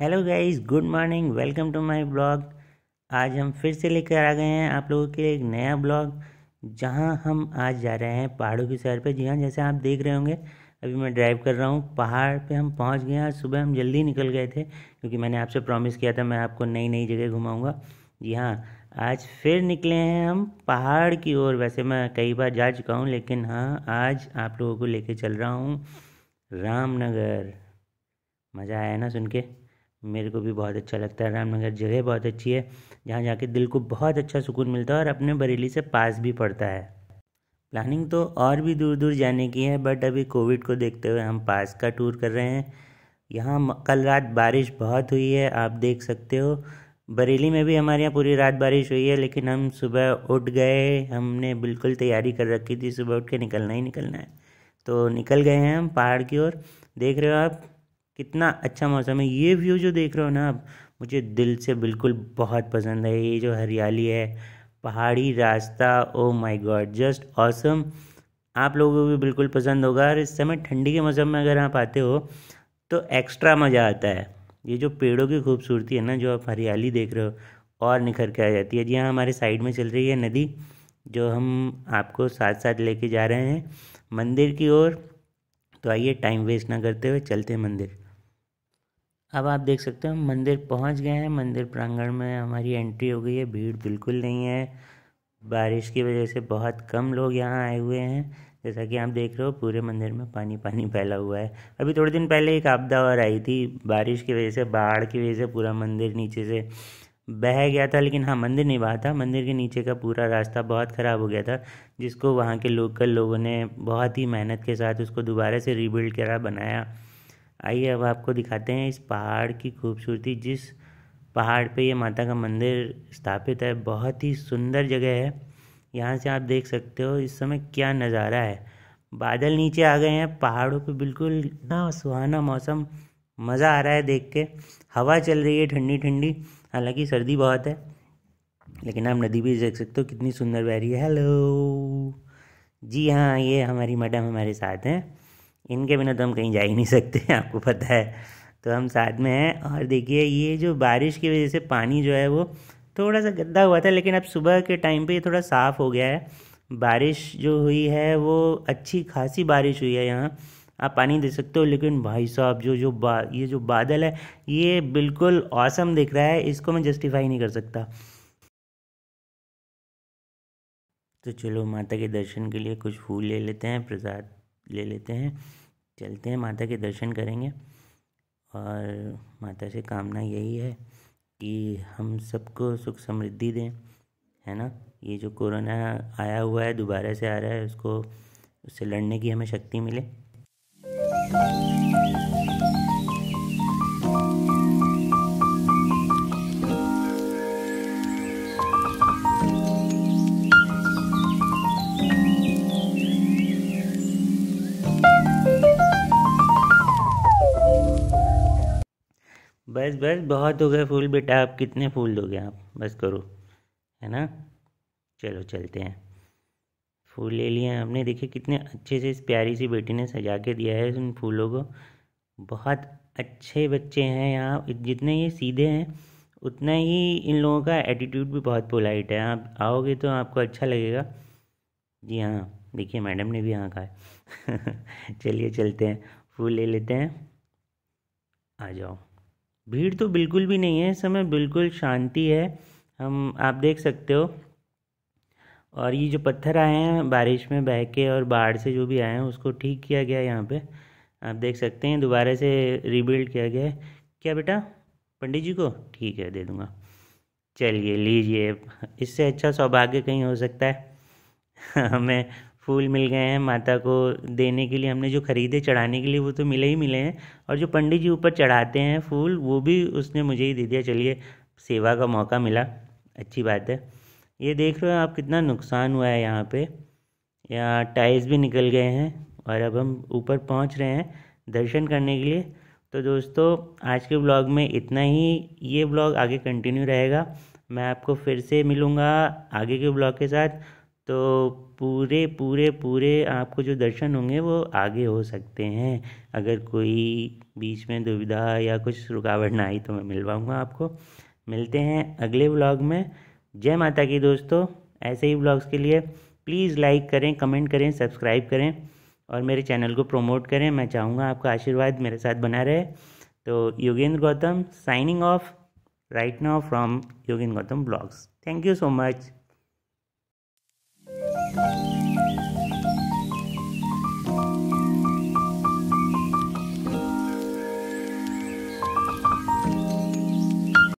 hello guys good morning welcome to my blog आज हम फिर से लेकर आ गए हैं आप लोगों के लिए एक नया ब्लॉग जहां हम आज जा रहे हैं पहाड़ों की सैर पे जी हाँ जैसे आप देख रहे होंगे अभी मैं ड्राइव कर रहा हूँ पहाड़ पे हम पहुँच गए आज सुबह हम जल्दी निकल गए थे क्योंकि मैंने आपसे प्रॉमिस किया था मैं आपको नई नई जगह घुमाऊँगा जी हाँ आज फिर निकले हैं हम पहाड़ की ओर वैसे मैं कई बार जा चुका हूँ लेकिन हाँ आज आप लोगों को लेके चल रहा हूँ रामनगर मज़ा आया ना सुन के मेरे को भी बहुत अच्छा लगता है रामनगर जगह बहुत अच्छी है जहाँ जाके दिल को बहुत अच्छा सुकून मिलता है और अपने बरेली से पास भी पड़ता है प्लानिंग तो और भी दूर दूर जाने की है बट अभी कोविड को देखते हुए हम पास का टूर कर रहे हैं यहाँ कल रात बारिश बहुत हुई है आप देख सकते हो बरेली में भी हमारे यहाँ पूरी रात बारिश हुई है लेकिन हम सुबह उठ गए हमने बिल्कुल तैयारी कर रखी थी सुबह उठ के निकलना ही निकलना है तो निकल गए हैं हम पहाड़ की ओर देख रहे हो आप कितना अच्छा मौसम है ये व्यू जो देख रहे हो ना आप मुझे दिल से बिल्कुल बहुत पसंद है ये जो हरियाली है पहाड़ी रास्ता oh my God just awesome आप लोगों को भी बिल्कुल पसंद होगा और इस समय ठंडी के मौसम में अगर आप आते हो तो एक्स्ट्रा मज़ा आता है ये जो पेड़ों की खूबसूरती है ना जो आप हरियाली देख रहे हो और निखर के आ जाती है जी हाँ हमारे साइड में चल रही है नदी जो हम आपको साथ साथ लेके जा रहे हैं मंदिर की ओर तो आइए टाइम वेस्ट ना करते हुए चलते हैं मंदिर अब आप देख सकते हो मंदिर पहुंच गए हैं मंदिर प्रांगण में हमारी एंट्री हो गई है भीड़ बिल्कुल नहीं है बारिश की वजह से बहुत कम लोग यहाँ आए हुए हैं जैसा कि आप देख रहे हो पूरे मंदिर में पानी पानी फैला हुआ है अभी थोड़े दिन पहले एक आपदा और आई थी बारिश की वजह से बाढ़ की वजह से पूरा मंदिर नीचे से बह गया था लेकिन हाँ मंदिर नहीं बहा था मंदिर के नीचे का पूरा रास्ता बहुत ख़राब हो गया था जिसको वहाँ के लोकल लोगों ने बहुत ही मेहनत के साथ उसको दोबारा से रीबिल्ड करा बनाया आइए अब आपको दिखाते हैं इस पहाड़ की खूबसूरती जिस पहाड़ पे ये माता का मंदिर स्थापित है बहुत ही सुंदर जगह है यहाँ से आप देख सकते हो इस समय क्या नज़ारा है बादल नीचे आ गए हैं पहाड़ों पे बिल्कुल इतना सुहाना मौसम मज़ा आ रहा है देख के हवा चल रही है ठंडी ठंडी हालांकि सर्दी बहुत है लेकिन आप नदी भी देख सकते हो कितनी सुंदर बह रही है हेलो जी हाँ ये हमारी मैडम हमारे साथ हैं इनके बिना तो हम कहीं जा ही नहीं सकते आपको पता है तो हम साथ में हैं और देखिए ये जो बारिश की वजह से पानी जो है वो थोड़ा सा गंदा हुआ था लेकिन अब सुबह के टाइम पे ये थोड़ा साफ़ हो गया है बारिश जो हुई है वो अच्छी खासी बारिश हुई है यहाँ आप पानी दे सकते हो लेकिन भाई साहब जो जो बा ये जो बादल है ये बिल्कुल औसम दिख रहा है इसको मैं जस्टिफाई नहीं कर सकता तो चलो माता के दर्शन के लिए कुछ फूल ले लेते हैं प्रसाद ले लेते हैं चलते हैं माता के दर्शन करेंगे और माता से कामना यही है कि हम सबको सुख समृद्धि दें है ना ये जो कोरोना आया हुआ है दोबारा से आ रहा है उसको उससे लड़ने की हमें शक्ति मिले बस बस बहुत हो गए फूल बेटा आप कितने फूल दोगे आप बस करो है ना चलो चलते हैं फूल ले लिए हैं हमने देखे कितने अच्छे से इस प्यारी सी बेटी ने सजा के दिया है उन फूलों को बहुत अच्छे बच्चे हैं यहाँ जितने ये सीधे हैं उतना ही इन लोगों का एटीट्यूड भी बहुत पोलाइट है आप आओगे तो आपको अच्छा लगेगा जी हाँ देखिए मैडम ने भी हाँ कहा चलिए चलते हैं फूल ले लेते हैं आ जाओ भीड़ तो बिल्कुल भी नहीं है इस समय बिल्कुल शांति है हम आप देख सकते हो और ये जो पत्थर आए हैं बारिश में बह के और बाढ़ से जो भी आए हैं उसको ठीक किया गया यहाँ पे आप देख सकते हैं दोबारा से रिबिल्ड किया गया है क्या बेटा पंडित जी को ठीक है दे दूँगा चलिए लीजिए इससे अच्छा सौभाग्य कहीं हो सकता है हमें फूल मिल गए हैं माता को देने के लिए हमने जो ख़रीदे चढ़ाने के लिए वो तो मिले ही मिले हैं और जो पंडित जी ऊपर चढ़ाते हैं फूल वो भी उसने मुझे ही दे दिया चलिए सेवा का मौका मिला अच्छी बात है ये देख रहे हो आप कितना नुकसान हुआ है यहाँ पे यहाँ टाइल्स भी निकल गए हैं और अब हम ऊपर पहुँच रहे हैं दर्शन करने के लिए तो दोस्तों आज के ब्लॉग में इतना ही ये ब्लॉग आगे कंटिन्यू रहेगा मैं आपको फिर से मिलूँगा आगे के ब्लॉग के साथ तो पूरे पूरे पूरे आपको जो दर्शन होंगे वो आगे हो सकते हैं अगर कोई बीच में दुविधा या कुछ रुकावट ना आई तो मैं मिलवाऊंगा आपको मिलते हैं अगले ब्लॉग में जय माता की दोस्तों ऐसे ही ब्लॉग्स के लिए प्लीज़ लाइक करें कमेंट करें सब्सक्राइब करें और मेरे चैनल को प्रमोट करें मैं चाहूँगा आपका आशीर्वाद मेरे साथ बना रहे तो Yogendra Gautam signing off right now from Yogendra Gautam blogs thank you so much